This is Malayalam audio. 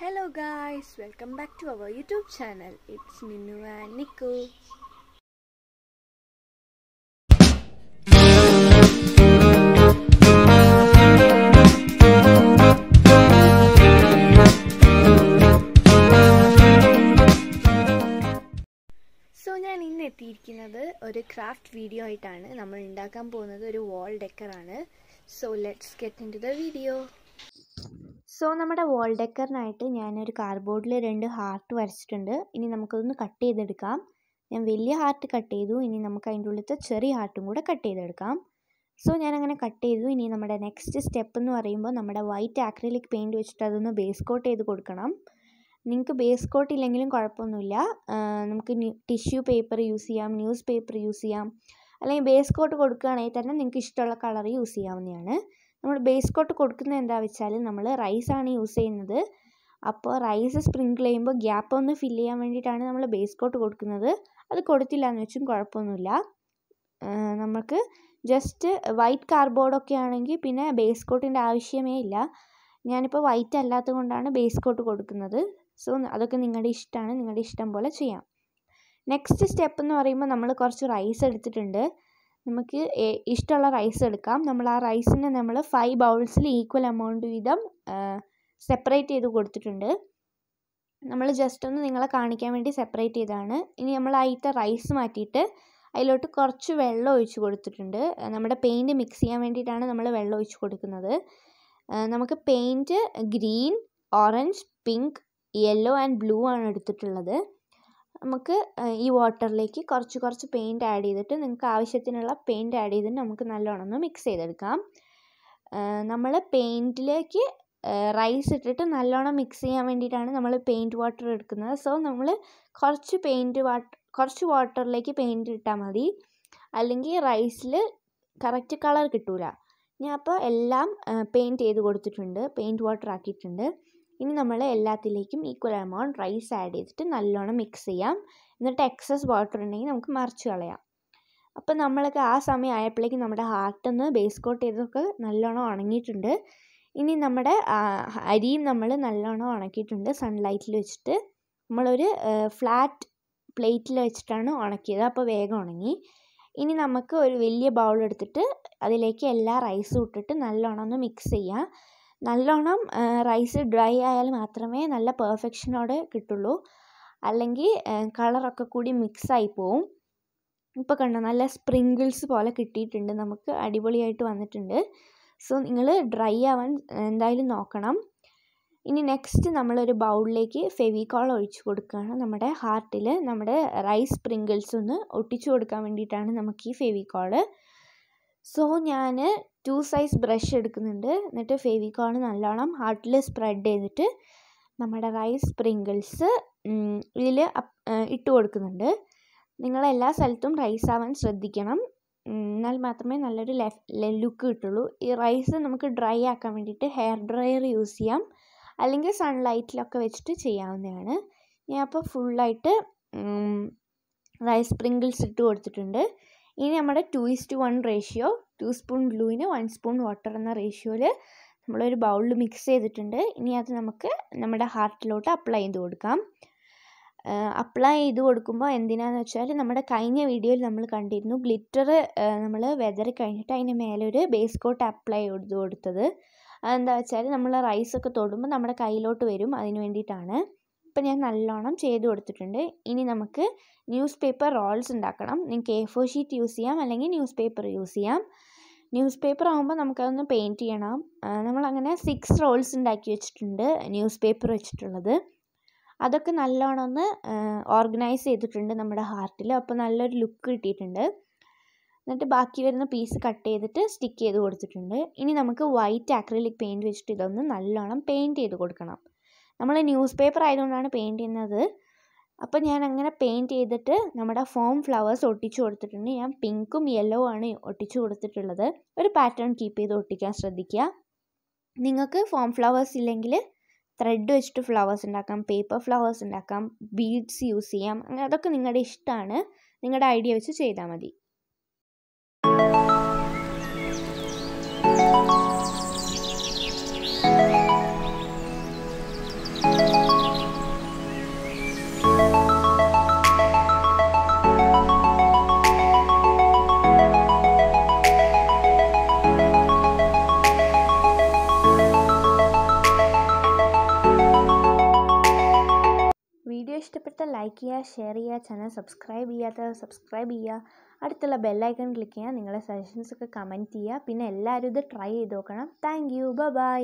hello guys welcome back to our YouTube channel it's Minnu and Nikku so ഞാൻ ഇന്ന് എത്തിയിരിക്കുന്നത് ഒരു ക്രാഫ്റ്റ് വീഡിയോ ആയിട്ടാണ് നമ്മൾ ഉണ്ടാക്കാൻ പോകുന്നത് ഒരു വാൾ ഡെക്കറാണ് so let's get into the video so സോ നമ്മുടെ വോൾ ഡെക്കറിനായിട്ട് ഞാനൊരു കാർഡ്ബോർഡിൽ രണ്ട് ഹാർട്ട് വരച്ചിട്ടുണ്ട് ഇനി നമുക്കതൊന്ന് കട്ട് ചെയ്തെടുക്കാം ഞാൻ വലിയ ഹാർട്ട് കട്ട് ചെയ്തു ഇനി നമുക്ക് അതിൻ്റെ ഉള്ളിലത്തെ ചെറിയ ഹാർട്ടും കൂടെ കട്ട് ചെയ്തെടുക്കാം സോ ഞാനങ്ങനെ കട്ട് ചെയ്തു ഇനി നമ്മുടെ നെക്സ്റ്റ് സ്റ്റെപ്പ് എന്ന് പറയുമ്പോൾ നമ്മുടെ വൈറ്റ് ആക്രിലിക് പെയിൻറ്റ് വെച്ചിട്ട് അതൊന്ന് ബേസ് കോട്ട് ചെയ്ത് കൊടുക്കണം നിങ്ങൾക്ക് ബേസ് കോട്ട് ഇല്ലെങ്കിലും കുഴപ്പമൊന്നുമില്ല നമുക്ക് ടിഷ്യൂ പേപ്പർ യൂസ് ചെയ്യാം ന്യൂസ് പേപ്പർ യൂസ് ചെയ്യാം അല്ലെങ്കിൽ ബേസ് കോട്ട് കൊടുക്കുകയാണെങ്കിൽ തന്നെ നിങ്ങൾക്ക് ഇഷ്ടമുള്ള കളർ യൂസ് ചെയ്യാവുന്നതാണ് നമ്മൾ ബേസ് കോട്ട് കൊടുക്കുന്നത് എന്താ വെച്ചാൽ നമ്മൾ റൈസാണ് യൂസ് ചെയ്യുന്നത് അപ്പോൾ റൈസ് സ്പ്രിങ്കിൾ ചെയ്യുമ്പോൾ ഗ്യാപ്പ് ഒന്ന് ഫില്ല് ചെയ്യാൻ വേണ്ടിയിട്ടാണ് നമ്മൾ ബേസ് കോട്ട് കൊടുക്കുന്നത് അത് കൊടുത്തില്ല എന്ന് വെച്ചും കുഴപ്പമൊന്നുമില്ല നമുക്ക് ജസ്റ്റ് വൈറ്റ് കാർഡ്ബോർഡൊക്കെ ആണെങ്കിൽ പിന്നെ ബേസ് കോട്ടിൻ്റെ ആവശ്യമേ ഇല്ല ഞാനിപ്പോൾ വൈറ്റ് അല്ലാത്തത് കൊണ്ടാണ് ബേസ് കോട്ട് കൊടുക്കുന്നത് സോ അതൊക്കെ നിങ്ങളുടെ ഇഷ്ടമാണ് നിങ്ങളുടെ ഇഷ്ടം പോലെ ചെയ്യാം നെക്സ്റ്റ് സ്റ്റെപ്പ് എന്ന് പറയുമ്പോൾ നമ്മൾ കുറച്ച് റൈസ് എടുത്തിട്ടുണ്ട് നമുക്ക് ഇഷ്ടമുള്ള റൈസ് എടുക്കാം നമ്മൾ ആ റൈസിനെ നമ്മൾ ഫൈവ് ബൗൾസിൽ ഈക്വൽ എമൗണ്ട് വീതം സെപ്പറേറ്റ് ചെയ്ത് കൊടുത്തിട്ടുണ്ട് നമ്മൾ ജസ്റ്റ് ഒന്ന് നിങ്ങളെ കാണിക്കാൻ വേണ്ടി സെപ്പറേറ്റ് ചെയ്തതാണ് ഇനി നമ്മൾ ആയിട്ട് റൈസ് മാറ്റിയിട്ട് അതിലോട്ട് കുറച്ച് വെള്ളം ഒഴിച്ച് കൊടുത്തിട്ടുണ്ട് നമ്മുടെ പെയിൻറ്റ് മിക്സ് ചെയ്യാൻ വേണ്ടിയിട്ടാണ് നമ്മൾ വെള്ളം ഒഴിച്ച് കൊടുക്കുന്നത് നമുക്ക് paint green orange pink yellow and blue ആണ് എടുത്തിട്ടുള്ളത് നമുക്ക് ഈ വാട്ടറിലേക്ക് കുറച്ച് കുറച്ച് പെയിൻറ്റ് ആഡ് ചെയ്തിട്ട് നിങ്ങൾക്ക് ആവശ്യത്തിനുള്ള പെയിൻറ്റ് ആഡ് ചെയ്തിട്ട് നമുക്ക് നല്ലോണം ഒന്ന് മിക്സ് ചെയ്തെടുക്കാം നമ്മൾ പെയിൻറ്റിലേക്ക് റൈസ് ഇട്ടിട്ട് നല്ലോണം മിക്സ് ചെയ്യാൻ വേണ്ടിയിട്ടാണ് നമ്മൾ പെയിൻറ്റ് വാട്ടർ എടുക്കുന്നത് സോ നമ്മൾ കുറച്ച് പെയിൻറ്റ് വാട്ടർ കുറച്ച് വാട്ടറിലേക്ക് പെയിൻറ്റ് ഇട്ടാൽ മതി അല്ലെങ്കിൽ റൈസിൽ കറക്റ്റ് കളർ കിട്ടില്ല ഞാൻ അപ്പോൾ എല്ലാം പെയിൻറ്റ് ചെയ്ത് കൊടുത്തിട്ടുണ്ട് പെയിൻറ്റ് വാട്ടർ ആക്കിയിട്ടുണ്ട് ഇനി നമ്മൾ എല്ലാത്തിലേക്കും ഈക്വൽ എമൗണ്ട് റൈസ് ആഡ് ചെയ്തിട്ട് നല്ലോണം മിക്സ് ചെയ്യാം എന്നിട്ട് എക്സസ് വാട്ടർ ഉണ്ടെങ്കിൽ നമുക്ക് മറിച്ച് കളയാം അപ്പോൾ നമ്മളൊക്കെ ആ സമയം ആയപ്പോഴേക്കും നമ്മുടെ ഹാർട്ട് ഒന്ന് ബേസ് കോട്ട് ചെയ്തൊക്കെ നല്ലോണം ഉണങ്ങിയിട്ടുണ്ട് ഇനി നമ്മുടെ അരിയും നമ്മൾ നല്ലോണം ഉണക്കിയിട്ടുണ്ട് സൺലൈറ്റിൽ വെച്ചിട്ട് നമ്മളൊരു ഫ്ലാറ്റ് പ്ലേറ്റിൽ വെച്ചിട്ടാണ് ഉണക്കിയത് അപ്പോൾ വേഗം ഉണങ്ങി ഇനി നമുക്ക് ഒരു വലിയ ബൗൾ എടുത്തിട്ട് അതിലേക്ക് എല്ലാ റൈസും ഇട്ടിട്ട് നല്ലോണം ഒന്ന് മിക്സ് ചെയ്യാം നല്ലോണം റൈസ് ഡ്രൈ ആയാൽ മാത്രമേ നല്ല പെർഫെക്ഷനോടെ കിട്ടുള്ളൂ അല്ലെങ്കിൽ കളറൊക്കെ കൂടി മിക്സായി പോവും ഇപ്പോൾ കണ്ടോ നല്ല സ്പ്രിങ്കിൾസ് പോലെ കിട്ടിയിട്ടുണ്ട് നമുക്ക് അടിപൊളിയായിട്ട് വന്നിട്ടുണ്ട് സോ നിങ്ങൾ ഡ്രൈ ആവാൻ എന്തായാലും നോക്കണം ഇനി നെക്സ്റ്റ് നമ്മളൊരു ബൗളിലേക്ക് ഫെവിക്കോൾ ഒഴിച്ചു കൊടുക്കുകയാണ് നമ്മുടെ ഹാർട്ടിൽ നമ്മുടെ റൈസ് സ്പ്രിങ്കിൾസ് ഒന്ന് ഒട്ടിച്ചു കൊടുക്കാൻ വേണ്ടിയിട്ടാണ് നമുക്ക് ഈ ഫെവിക്കോള് സോ ഞാൻ ടു സൈസ് ബ്രഷ് എടുക്കുന്നുണ്ട് എന്നിട്ട് ഫെവിക്കോൾ നല്ലോണം ഹാർട്ടിൽ സ്പ്രെഡ് ചെയ്തിട്ട് നമ്മുടെ റൈസ് സ്പ്രിങ്കിൾസ് ഇതിൽ ഇട്ട് കൊടുക്കുന്നുണ്ട് നിങ്ങൾ എല്ലാ സ്ഥലത്തും റൈസ് ആവാൻ ശ്രദ്ധിക്കണം എന്നാൽ മാത്രമേ നല്ലൊരു ലുക്ക് കിട്ടുള്ളൂ ഈ റൈസ് നമുക്ക് ഡ്രൈ ആക്കാൻ വേണ്ടിയിട്ട് ഹെയർ ഡ്രയർ യൂസ് ചെയ്യാം അല്ലെങ്കിൽ സൺലൈറ്റിലൊക്കെ വെച്ചിട്ട് ചെയ്യാവുന്നതാണ് ഞാൻ അപ്പോൾ ഫുള്ളായിട്ട് റൈസ് സ്പ്രിങ്കിൾസ് ഇട്ട് കൊടുത്തിട്ടുണ്ട് ഇനി നമ്മുടെ two is to one ratio two spoon ഗ്ലൂവിന് വൺ സ്പൂൺ വാട്ടർ എന്ന റേഷ്യോയിൽ നമ്മളൊരു ബൗളിൽ മിക്സ് ചെയ്തിട്ടുണ്ട് ഇനി അത് നമുക്ക് നമ്മുടെ ഹാർട്ടിലോട്ട് അപ്ലൈ ചെയ്ത് കൊടുക്കാം അപ്ലൈ ചെയ്ത് കൊടുക്കുമ്പോൾ എന്തിനാന്ന് വെച്ചാൽ നമ്മുടെ കഴിഞ്ഞ വീഡിയോയിൽ നമ്മൾ കണ്ടിരുന്നു ഗ്ലിറ്റർ നമ്മൾ വെതറി കഴിഞ്ഞിട്ട് അതിന് മേലെ ഒരു ബേസ് കോട്ട് അപ്ലൈ ചെയ്ത് കൊടുത്തത് അതെന്താ വെച്ചാൽ നമ്മൾ റൈസൊക്കെ തൊടുമ്പോൾ നമ്മുടെ കയ്യിലോട്ട് വരും അതിന് വേണ്ടിയിട്ടാണ് ഇപ്പം ഞാൻ നല്ലോണം ചെയ്ത് കൊടുത്തിട്ടുണ്ട് ഇനി നമുക്ക് ന്യൂസ് പേപ്പർ റോൾസ് ഉണ്ടാക്കണം നിങ്ങൾക്ക് എ ഫോർ ഷീറ്റ് യൂസ് ചെയ്യാം അല്ലെങ്കിൽ ന്യൂസ് പേപ്പർ യൂസ് ചെയ്യാം ന്യൂസ് പേപ്പർ ആകുമ്പോൾ നമുക്കതൊന്ന് പെയിൻറ്റ് ചെയ്യണം നമ്മളങ്ങനെ സിക്സ് റോൾസ് ഉണ്ടാക്കി വെച്ചിട്ടുണ്ട് ന്യൂസ് പേപ്പർ വെച്ചിട്ടുള്ളത് അതൊക്കെ നല്ലോണം ഒന്ന് ഓർഗനൈസ് ചെയ്തിട്ടുണ്ട് നമ്മുടെ ഹാർട്ടിൽ അപ്പോൾ നല്ലൊരു ലുക്ക് കിട്ടിയിട്ടുണ്ട് എന്നിട്ട് ബാക്കി വരുന്ന പീസ് കട്ട് ചെയ്തിട്ട് സ്റ്റിക്ക് ചെയ്ത് കൊടുത്തിട്ടുണ്ട് ഇനി നമുക്ക് വൈറ്റ് ആക്രിലിക് പെയിൻറ്റ് വെച്ചിട്ട് ഇതൊന്ന് നല്ലോണം പെയിൻറ്റ് ചെയ്ത് കൊടുക്കണം നമ്മൾ ന്യൂസ് പേപ്പർ ആയതുകൊണ്ടാണ് പെയിൻറ്റ് ചെയ്യുന്നത് അപ്പോൾ ഞാൻ അങ്ങനെ പെയിൻറ്റ് ചെയ്തിട്ട് നമ്മുടെ ഫോം ഫ്ലവേഴ്സ് ഒട്ടിച്ചു കൊടുത്തിട്ടുണ്ട് ഞാൻ പിങ്കും യെല്ലോ ആണ് ഒട്ടിച്ചു കൊടുത്തിട്ടുള്ളത് ഒരു പാറ്റേൺ കീപ്പ് ചെയ്ത് ഒട്ടിക്കാൻ ശ്രദ്ധിക്കുക നിങ്ങൾക്ക് ഫോം ഫ്ലവേഴ്സ് ഇല്ലെങ്കിൽ ത്രെഡ് വെച്ചിട്ട് ഫ്ലവേഴ്സ് ഉണ്ടാക്കാം പേപ്പർ ഫ്ലവേഴ്സ് ഉണ്ടാക്കാം ബീഡ്സ് യൂസ് ചെയ്യാം അങ്ങനെ അതൊക്കെ നിങ്ങളുടെ ഇഷ്ടമാണ് നിങ്ങളുടെ ഐഡിയ വെച്ച് ചെയ്താൽ മതി ലൈക്ക് ചെയ്യുക ഷെയർ ചെയ്യുക ചാനൽ സബ്സ്ക്രൈബ് ചെയ്യാത്ത സബ്സ്ക്രൈബ് ചെയ്യുക അടുത്തുള്ള ബെല്ലൈക്കൺ ക്ലിക്ക് ചെയ്യുക നിങ്ങളുടെ സജഷൻസൊക്കെ കമൻറ്റ് ചെയ്യുക പിന്നെ എല്ലാവരും ഇത് ട്രൈ ചെയ്ത് നോക്കണം താങ്ക് യു ബൈ